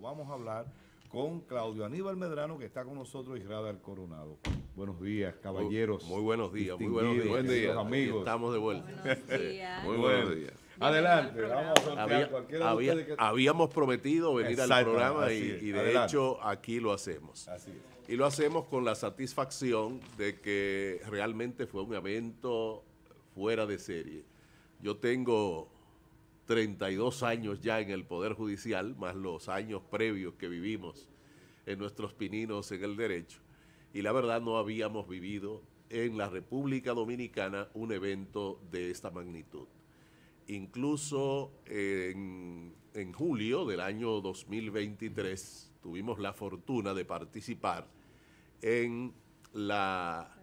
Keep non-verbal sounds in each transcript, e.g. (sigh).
vamos a hablar con Claudio Aníbal Medrano, que está con nosotros, y Coronado. Buenos días, caballeros. Muy, buenos días, muy buenos días. amigos. Estamos de vuelta. Buenos muy buenos días. Adelante, vamos a cualquiera que... Habíamos prometido venir al programa y, de hecho aquí lo hacemos. Así Y lo hacemos con la satisfacción de que realmente fue un evento fuera de serie. Yo tengo 32 años ya en el Poder Judicial, más los años previos que vivimos en nuestros pininos en el derecho. Y la verdad no habíamos vivido en la República Dominicana un evento de esta magnitud. Incluso eh, en, julio del año 2023 tuvimos la fortuna de participar en, la,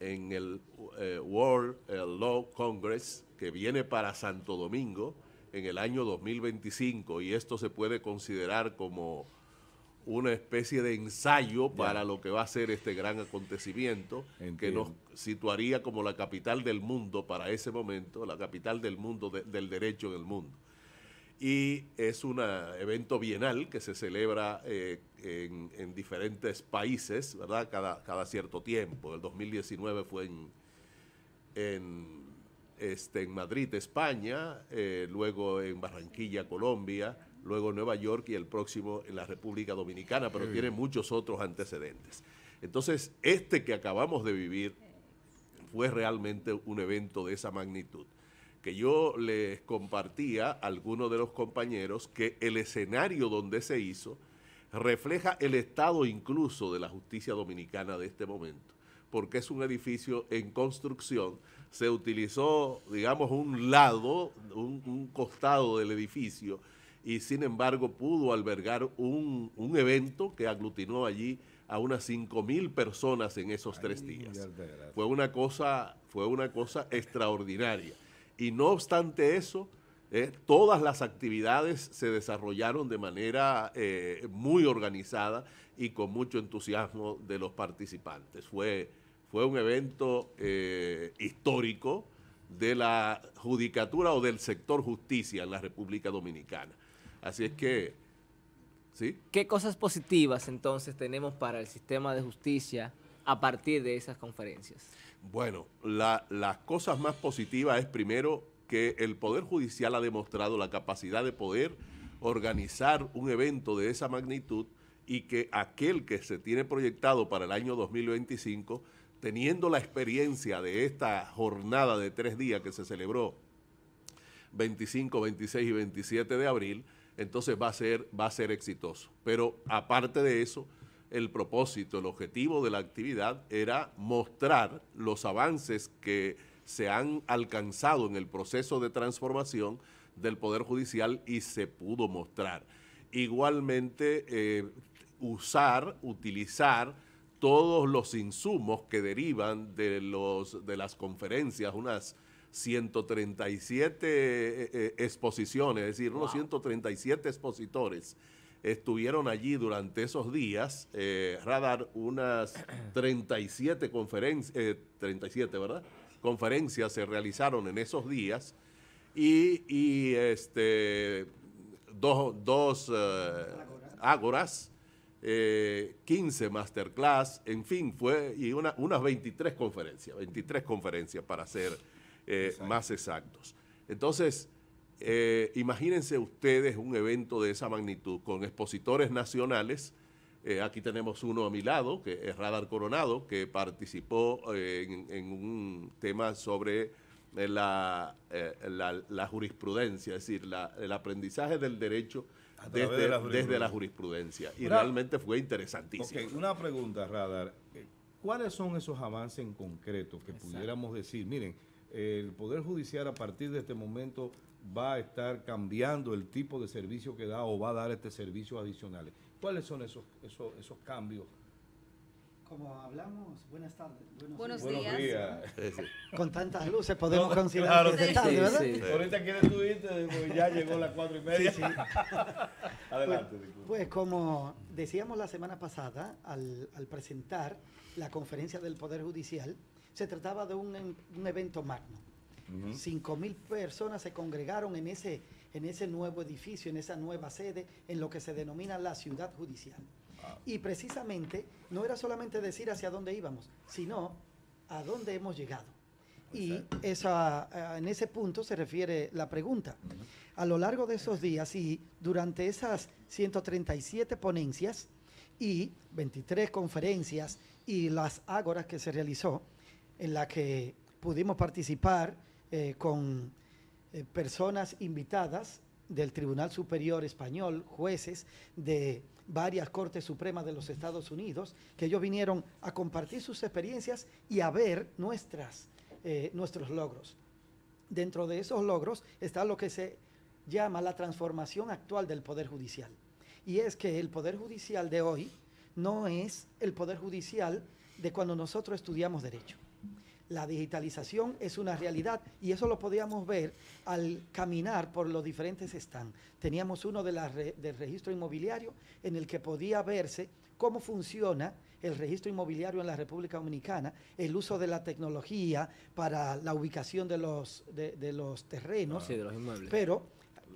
en el eh, World eh, Law Congress que viene para Santo Domingo en el año 2025 y esto se puede considerar como una especie de ensayo para lo que va a ser este gran acontecimiento que nos situaría como la capital del mundo para ese momento, la capital del mundo del derecho en el mundo. Y es un evento bienal que se celebra eh, en, diferentes países, ¿verdad? Cada, cada cierto tiempo. El 2019 fue en este, en Madrid, España, eh, luego en Barranquilla, Colombia, luego Nueva York y el próximo en la República Dominicana, pero tiene muchos otros antecedentes. Entonces, este que acabamos de vivir fue realmente un evento de esa magnitud, que yo les compartía a algunos de los compañeros que el escenario donde se hizo refleja el estado incluso de la justicia dominicana de este momento, porque es un edificio en construcción se utilizó, digamos, un lado, un, costado del edificio, y sin embargo pudo albergar un, evento que aglutinó allí a unas 5.000 mil personas en esos tres días. Fue una cosa, fue una cosa extraordinaria. Y no obstante eso, eh, todas las actividades se desarrollaron de manera eh, muy organizada y con mucho entusiasmo de los participantes. Fue fue un evento eh, histórico de la judicatura o del sector justicia en la República Dominicana. Así es que, ¿sí? ¿Qué cosas positivas entonces tenemos para el sistema de justicia a partir de esas conferencias? Bueno, las cosas más positivas es primero que el Poder Judicial ha demostrado la capacidad de poder organizar un evento de esa magnitud y que aquel que se tiene proyectado para el año 2025 teniendo la experiencia de esta jornada de tres días que se celebró 25, 26 y 27 de abril, entonces va a ser, va a ser exitoso. Pero aparte de eso, el propósito, el objetivo de la actividad era mostrar los avances que se han alcanzado en el proceso de transformación del Poder Judicial y se pudo mostrar. Igualmente, eh, usar, utilizar todos los insumos que derivan de, los, de las conferencias, unas 137 eh, eh, exposiciones, es decir, unos 137 expositores estuvieron allí durante esos días, eh, Radar, unas 37 conferencias, 37, ¿verdad? Conferencias se realizaron en esos días y, este, dos, dos ágoras 15 eh, masterclass, en fin, fue y unas 23 conferencias, 23 conferencias para ser eh, más exactos. Entonces, eh, imagínense ustedes un evento de esa magnitud con expositores nacionales. aquí tenemos uno a mi lado, que es Radar Coronado, que participó en, un tema sobre la, jurisprudencia, es decir, el aprendizaje del derecho desde, la jurisprudencia. Y realmente fue interesantísimo. Okay, una pregunta, Radar. Eh, ¿Cuáles son esos avances en concreto que pudiéramos decir? Miren, el Poder Judicial a partir de este momento va a estar cambiando el tipo de servicio que da o va a dar este servicio adicional. ¿Cuáles son esos, esos, esos cambios como hablamos, buenas tardes. Buenos, días. Con tantas luces podemos considerar que tarde, ¿verdad? Ahorita quieres tú irte, ya llegó la cuatro y media. (laughs) Adelante. Pues, pues, como decíamos la semana pasada, al, presentar la conferencia del Poder Judicial, se trataba de un, evento magno. Cinco mil personas se congregaron en ese, en ese nuevo edificio, en esa nueva sede, en lo que se denomina la ciudad judicial. Y precisamente no era solamente decir hacia dónde íbamos, sino a dónde hemos llegado. Y esa, eh, en ese punto se refiere la pregunta. A lo largo de esos días y durante esas 137 ponencias y 23 conferencias y las ágoras que se realizó, en las que pudimos participar eh, con eh, personas invitadas del Tribunal Superior Español, jueces de varias Cortes Supremas de los Estados Unidos, que ellos vinieron a compartir sus experiencias y a ver nuestras, eh, nuestros logros. Dentro de esos logros está lo que se llama la transformación actual del Poder Judicial. Y es que el Poder Judicial de hoy no es el Poder Judicial de cuando nosotros estudiamos derecho. La digitalización es una realidad y eso lo podíamos ver al caminar por los diferentes stands. Teníamos uno de del registro inmobiliario en el que podía verse cómo funciona el registro inmobiliario en la República Dominicana, el uso de la tecnología para la ubicación de los, de, los terrenos. de los inmuebles. Pero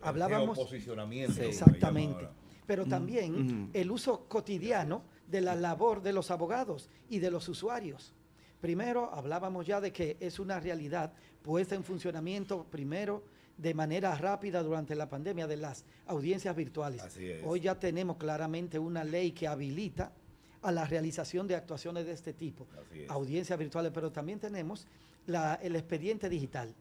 hablábamos... posicionamiento. Exactamente. Pero mm, también mm. el uso cotidiano de la labor de los abogados y de los usuarios. Primero, hablábamos ya de que es una realidad puesta en funcionamiento primero de manera rápida durante la pandemia de las audiencias virtuales. Hoy ya tenemos claramente una ley que habilita a la realización de actuaciones de este tipo, audiencias virtuales, pero también tenemos el expediente digital.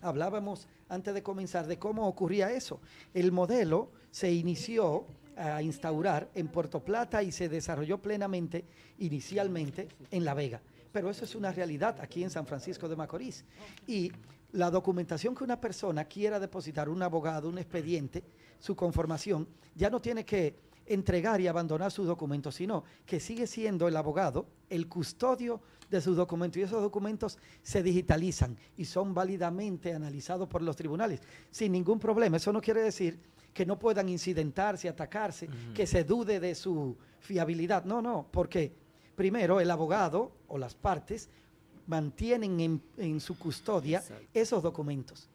Hablábamos antes de comenzar de cómo ocurría eso. El modelo se inició a instaurar en Puerto Plata y se desarrolló plenamente inicialmente en La Vega pero eso es una realidad aquí en San Francisco de Macorís. Y la documentación que una persona quiera depositar, un abogado, un expediente, su conformación, ya no tiene que entregar y abandonar su documento, sino que sigue siendo el abogado el custodio de sus documentos y esos documentos se digitalizan y son válidamente analizados por los tribunales sin ningún problema. Eso no quiere decir que no puedan incidentarse, atacarse, que se dude de su fiabilidad. No, no, porque primero el abogado o las partes mantienen en, su custodia esos documentos.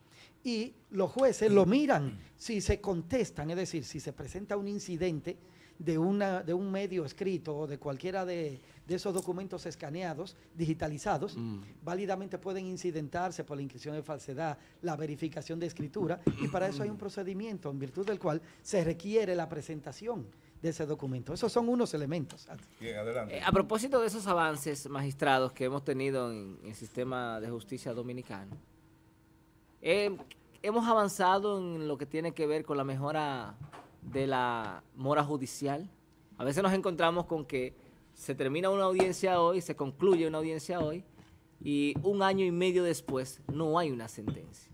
Y los jueces lo miran si se contestan, es decir, si se presenta un incidente de, una, de un medio escrito o de cualquiera de, esos documentos escaneados, digitalizados, mm. válidamente pueden incidentarse por la inscripción de falsedad, la verificación de escritura, y para eso hay un procedimiento en virtud del cual se requiere la presentación de ese documento. Esos son unos elementos. adelante. Eh, a propósito de esos avances magistrados que hemos tenido en, el sistema de justicia dominicano, eh, hemos avanzado en lo que tiene que ver con la mejora de la mora judicial. A veces nos encontramos con que se termina una audiencia hoy, se concluye una audiencia hoy, y un año y medio después no hay una sentencia.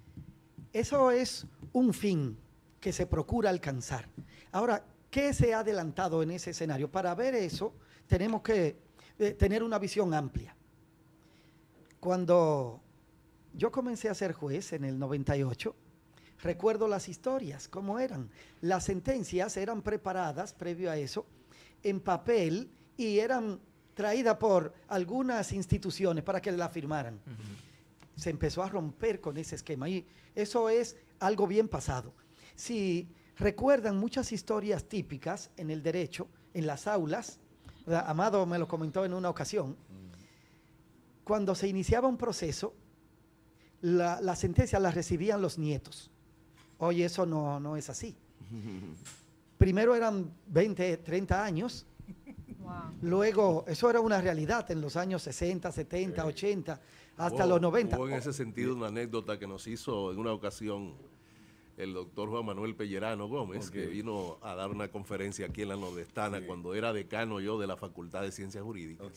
Eso es un fin que se procura alcanzar. Ahora, ¿Qué se ha adelantado en ese escenario? Para ver eso, tenemos que eh, tener una visión amplia. Cuando yo comencé a ser juez en el 98, recuerdo las historias, cómo eran. Las sentencias eran preparadas previo a eso en papel y eran traídas por algunas instituciones para que la firmaran. Se empezó a romper con ese esquema y eso es algo bien pasado. Si recuerdan muchas historias típicas en el derecho, en las aulas. Amado me lo comentó en una ocasión. Cuando se iniciaba un proceso, la, sentencia la recibían los nietos. Hoy eso no, es así. Primero eran 20, 30 años. Luego, eso era una realidad en los años 60, 70, 80, hasta los 90. Hubo en ese sentido oh. una anécdota que nos hizo en una ocasión el doctor Juan Manuel Pellerano Gómez, que vino a dar una conferencia aquí en la Nordestana cuando era decano yo de la Facultad de Ciencias Jurídicas.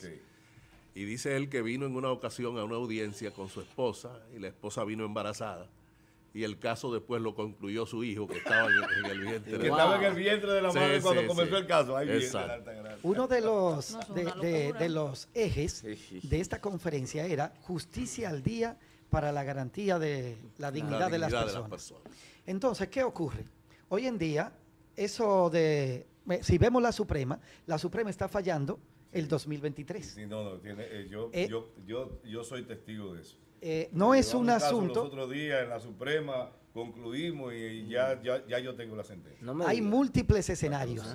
Y dice él que vino en una ocasión a una audiencia con su esposa y la esposa vino embarazada. Y el caso después lo concluyó su hijo que estaba en, el vientre. de la madre cuando comenzó el caso. Uno de los, de, los ejes de esta conferencia era justicia al día para la garantía de la dignidad, de las personas. Entonces, ¿qué ocurre? Hoy en día, eso de, si vemos la Suprema, la Suprema está fallando el 2023. Sí, no, no, eh, yo, eh, yo, yo, yo, soy testigo de eso. Eh, no es un asunto. otro día en la Suprema concluimos y, mm. ya, ya, ya, yo tengo la sentencia. Hay múltiples escenarios.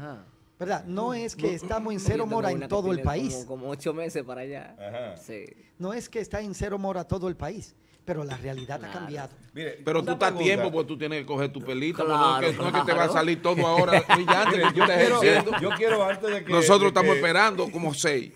¿Verdad? No mm. es que mm. estamos en cero mora en todo el país. Como, ocho meses para allá. Sí. No es que está en cero mora todo el país pero la realidad ha cambiado. Mire, pero tú estás a tiempo porque tú tienes que coger tu pelita, no, es que, te va a salir todo ahora brillante. (laughs) yo, quiero, quiero, antes de que... Nosotros estamos esperando como seis.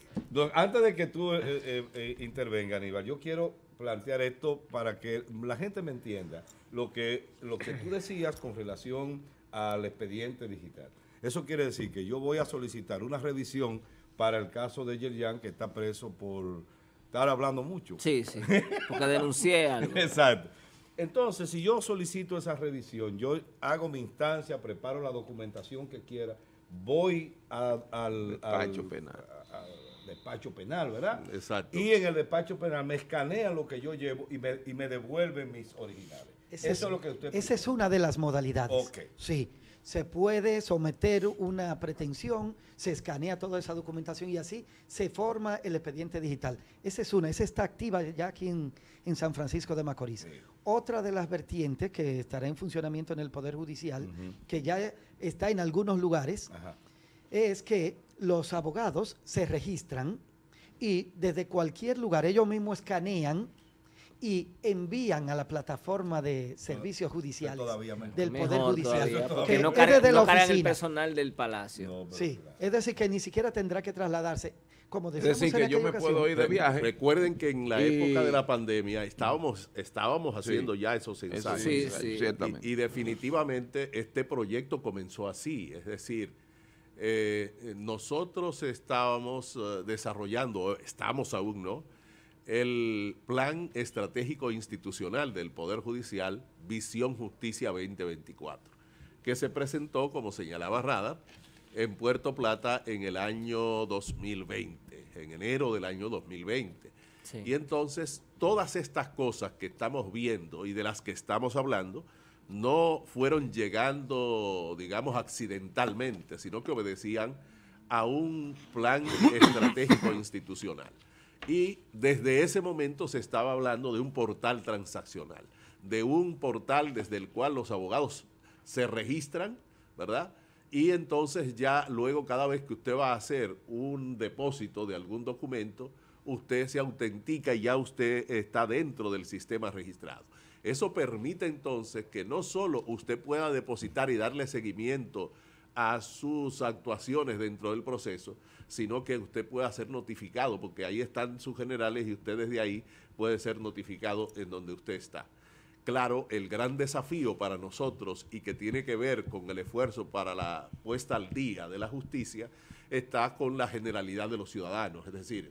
Antes de que tú eh, eh, eh, intervenga, Aníbal, yo quiero plantear esto para que la gente me entienda lo que, lo que tú decías con relación al expediente digital. Eso quiere decir que yo voy a solicitar una revisión para el caso de Yerian, que está preso por estar hablando mucho. Sí, sí, porque denuncié (laughs) Exacto. Entonces, si yo solicito esa revisión, yo hago mi instancia, preparo la documentación que quiera, voy al, despacho penal. al despacho penal, ¿verdad? Exacto. Y en el despacho penal me escanean lo que yo llevo y me, y me devuelven mis originales. Eso es lo que usted. Esa es una de las modalidades. Ok. Sí se puede someter una pretensión, se escanea toda esa documentación y así se forma el expediente digital. Esa es una, esa está activa ya aquí en, San Francisco de Macorís. Otra de las vertientes que estará en funcionamiento en el Poder Judicial, que ya está en algunos lugares, es que los abogados se registran y desde cualquier lugar ellos mismos escanean y envían a la plataforma de servicios judiciales del Poder Judicial. que, no, cae de personal del Palacio. sí, es decir, que ni siquiera tendrá que trasladarse. Como es decir, que yo me puedo ir de viaje. Recuerden que en la época de la pandemia estábamos, estábamos haciendo ya esos ensayos. Eso y, definitivamente este proyecto comenzó así, es decir... Eh, nosotros estábamos eh, desarrollando, eh, estamos aún, ¿no? el Plan Estratégico Institucional del Poder Judicial Visión Justicia 2024, que se presentó, como señalaba Rada, en Puerto Plata en el año 2020, en enero del año 2020. Y entonces todas estas cosas que estamos viendo y de las que estamos hablando no fueron llegando, digamos, accidentalmente, sino que obedecían a un plan (coughs) estratégico institucional. Y desde ese momento se estaba hablando de un portal transaccional, de un portal desde el cual los abogados se registran, ¿verdad? Y entonces ya luego cada vez que usted va a hacer un depósito de algún documento, usted se autentica y ya usted está dentro del sistema registrado. Eso permite entonces que no solo usted pueda depositar y darle seguimiento a sus actuaciones dentro del proceso, sino que usted pueda ser notificado, porque ahí están sus generales y usted desde ahí puede ser notificado en donde usted está. Claro, el gran desafío para nosotros y que tiene que ver con el esfuerzo para la puesta al día de la justicia está con la generalidad de los ciudadanos, es decir,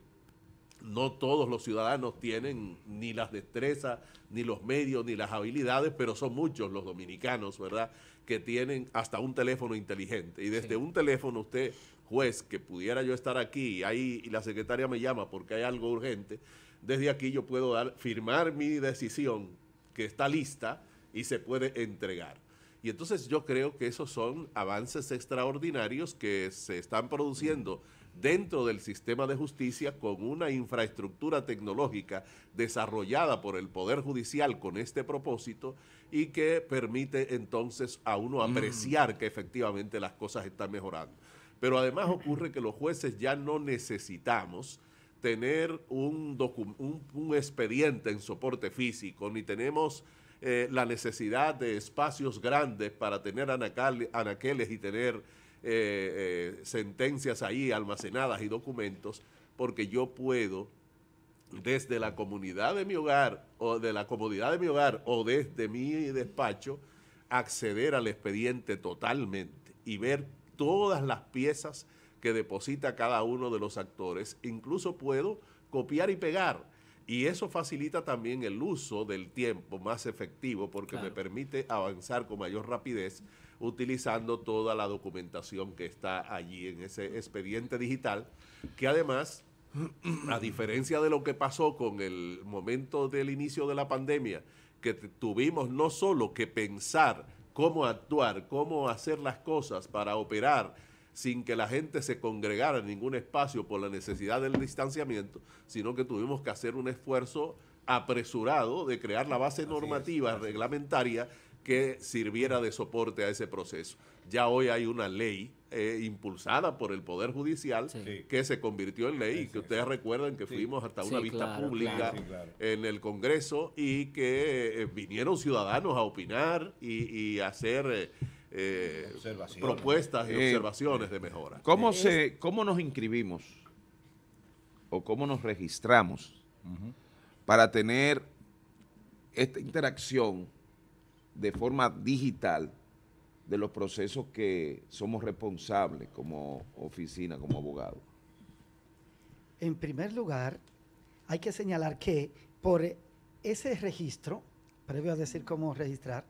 no todos los ciudadanos tienen ni las destrezas, ni los medios, ni las habilidades, pero son muchos los dominicanos, ¿verdad? que tienen hasta un teléfono inteligente. Y desde un teléfono usted, juez, que pudiera yo estar aquí ahí, y la secretaria me llama porque hay algo urgente, desde aquí yo puedo dar, firmar mi decisión que está lista y se puede entregar. Y entonces yo creo que esos son avances extraordinarios que se están produciendo dentro del sistema de justicia con una infraestructura tecnológica desarrollada por el Poder Judicial con este propósito y que permite entonces a uno mm. apreciar que efectivamente las cosas están mejorando. Pero además ocurre que los jueces ya no necesitamos tener un, un, expediente en soporte físico, ni tenemos eh, la necesidad de espacios grandes para tener anaqueles y tener eh, eh, sentencias ahí almacenadas y documentos, porque yo puedo desde la comunidad de mi hogar o de la comodidad de mi hogar o desde mi despacho acceder al expediente totalmente y ver todas las piezas que deposita cada uno de los actores. Incluso puedo copiar y pegar. Y eso facilita también el uso del tiempo más efectivo porque me permite avanzar con mayor rapidez utilizando toda la documentación que está allí en ese expediente digital, que además, a diferencia de lo que pasó con el momento del inicio de la pandemia, que tuvimos no solo que pensar cómo actuar, cómo hacer las cosas para operar, sin que la gente se congregara en ningún espacio por la necesidad del distanciamiento, sino que tuvimos que hacer un esfuerzo apresurado de crear la base normativa reglamentaria que sirviera de soporte a ese proceso. Ya hoy hay una ley eh, impulsada por el Poder Judicial que se convirtió en ley. y que ustedes recuerdan que fuimos hasta una vista pública en el Congreso y que eh, vinieron ciudadanos a opinar y, y hacer eh, propuestas y observaciones de mejora. ¿Cómo, se, ¿Cómo nos inscribimos o cómo nos registramos para tener esta interacción? de forma digital de los procesos que somos responsables como oficina, como abogado En primer lugar, hay que señalar que por ese registro, previo a decir cómo registrar,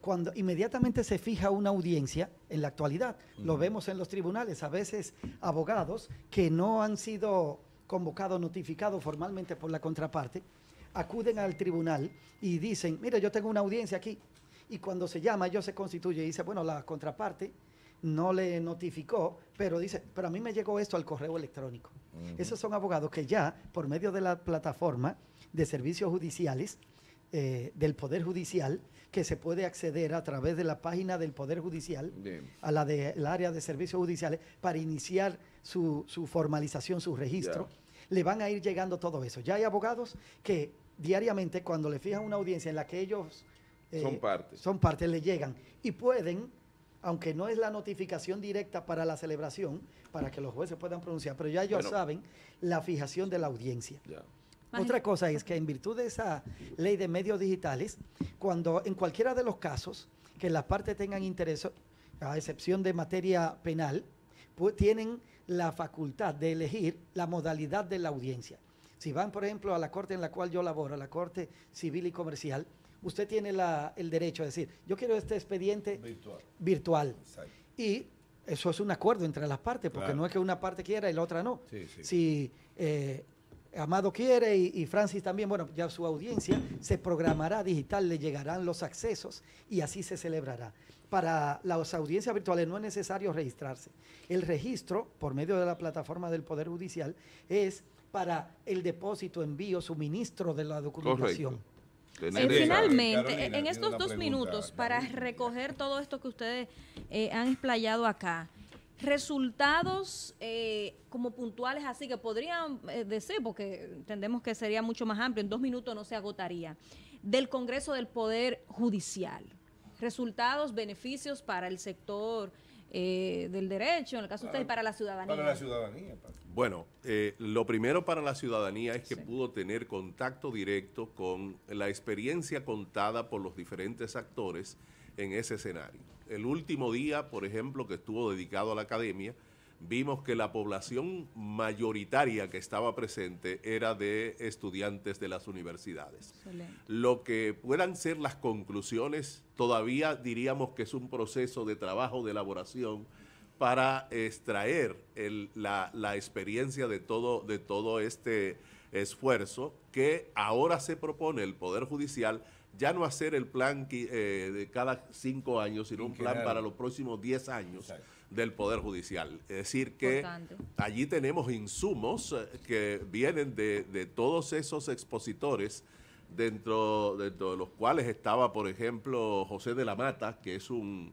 cuando inmediatamente se fija una audiencia, en la actualidad, lo vemos en los tribunales, a veces abogados que no han sido convocados, notificados formalmente por la contraparte, acuden al tribunal y dicen, mira, yo tengo una audiencia aquí. Y cuando se llama, yo se constituye y dice, bueno, la contraparte no le notificó, pero dice, pero a mí me llegó esto al correo electrónico. Esos son abogados que ya, por medio de la plataforma de servicios judiciales, eh, del Poder Judicial, que se puede acceder a través de la página del Poder Judicial, a la del área de servicios judiciales, para iniciar su, formalización, su registro. Le van a ir llegando todo eso. Ya hay abogados que diariamente cuando le fijan una audiencia en la que ellos eh, son parte, son le llegan y pueden, aunque no es la notificación directa para la celebración, para que los jueces puedan pronunciar, pero ya ellos saben la fijación de la audiencia. Otra cosa es que en virtud de esa ley de medios digitales, cuando en cualquiera de los casos que las partes tengan interés, a excepción de materia penal, pues, tienen la facultad de elegir la modalidad de la audiencia. Si van, por ejemplo, a la corte en la cual yo laboro, a la corte civil y comercial, usted tiene el derecho a decir, yo quiero este expediente virtual. Y eso es un acuerdo entre las partes, porque no es que una parte quiera y la otra no. Si eh, Amado quiere y, Francis también, bueno, ya su audiencia se programará digital, le llegarán los accesos y así se celebrará. Para las audiencias virtuales no es necesario registrarse. El registro por medio de la plataforma del Poder Judicial es para el depósito, envío, suministro de la documentación. finalmente, en estos dos minutos, para recoger todo esto que ustedes eh, han explayado acá, resultados eh, como puntuales, así que podrían eh, decir, porque entendemos que sería mucho más amplio, en dos minutos no se agotaría, del Congreso del Poder Judicial. Resultados, beneficios para el sector del derecho, en el caso de ustedes, para la ciudadanía. Para la ciudadanía. Para bueno, eh, lo primero para la ciudadanía es que pudo tener contacto directo con la experiencia contada por los diferentes actores en ese escenario. El último día, por ejemplo, que estuvo dedicado a la academia, vimos que la población mayoritaria que estaba presente era de estudiantes de las universidades. Lo que puedan ser las conclusiones, todavía diríamos que es un proceso de trabajo, de elaboración para extraer la, experiencia de todo, de todo este esfuerzo que ahora se propone el Poder Judicial ya no hacer el plan eh, de cada cinco años, sino un plan para los próximos diez años del Poder Judicial. Es decir, que allí tenemos insumos eh, que vienen de, todos esos expositores, dentro, de los cuales estaba, por ejemplo, José de la Mata, que es un...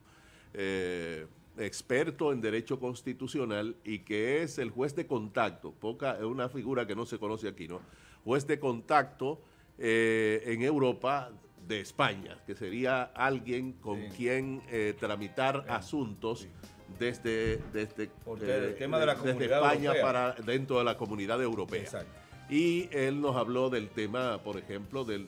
Eh, experto en derecho constitucional y que es el juez de contacto, poca, es una figura que no se conoce aquí, ¿no? Juez de contacto eh, en Europa de España, que sería alguien con quien eh, tramitar asuntos. desde, el eh, tema de la España para dentro de la comunidad europea. Exacto. Y él nos habló del tema, por ejemplo, del,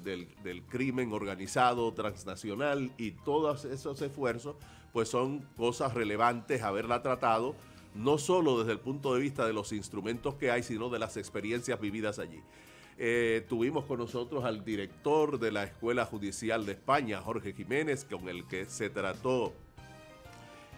crimen organizado transnacional y todos esos esfuerzos, pues son cosas relevantes haberla tratado, no solo desde el punto de vista de los instrumentos que hay, sino de las experiencias vividas allí. Eh, tuvimos con nosotros al director de la Escuela Judicial de España, Jorge Jiménez, con el que se trató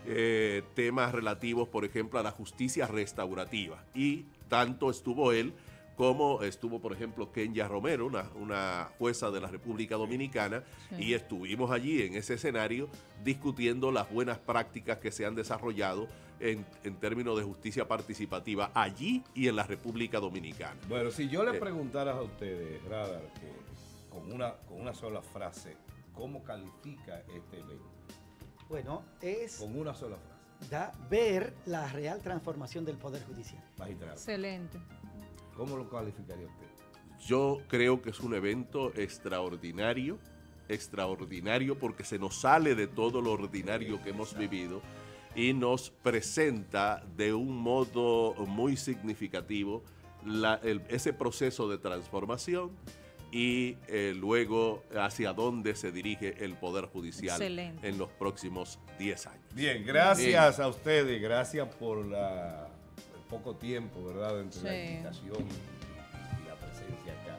eh, temas relativos, por ejemplo, a la justicia restaurativa. Y tanto estuvo él como estuvo, por ejemplo, Kenya Romero, una, jueza de la República Dominicana, y estuvimos allí en ese escenario discutiendo las buenas prácticas que se han desarrollado en, términos de justicia participativa allí y en la República Dominicana. Bueno, si yo le eh. preguntara a ustedes, Radar, con una, con una sola frase, ¿cómo califica este evento? Bueno, es... Con una sola frase. Da ver la real transformación del Poder Judicial. Excelente. ¿Cómo lo calificaría usted? Yo creo que es un evento extraordinario, extraordinario porque se nos sale de todo lo ordinario que hemos vivido y nos presenta de un modo muy significativo ese proceso de transformación y eh, luego hacia dónde se dirige el Poder Judicial en los próximos 10 años. Bien, gracias a ustedes, gracias por la poco tiempo, ¿verdad? Entre la invitación y, la presencia acá.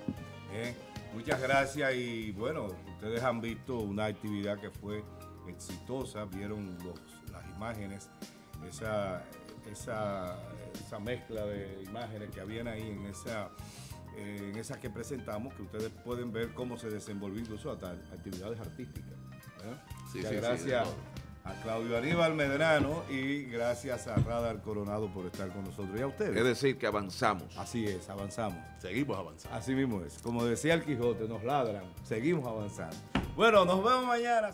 ¿Eh? Muchas gracias y bueno, ustedes han visto una actividad que fue exitosa, vieron los, las imágenes, esa, esa, esa mezcla de imágenes que habían ahí en esa en esas que presentamos, que ustedes pueden ver cómo se desenvolvió incluso hasta actividades artísticas. ¿eh? Muchas gracias a Claudio Aníbal Medrano y gracias a Radar Coronado por estar con nosotros y a ustedes. Es decir, que avanzamos. Así es, avanzamos. Seguimos avanzando. Así mismo es. Como decía el Quijote, nos ladran, seguimos avanzando. Bueno, nos vemos mañana.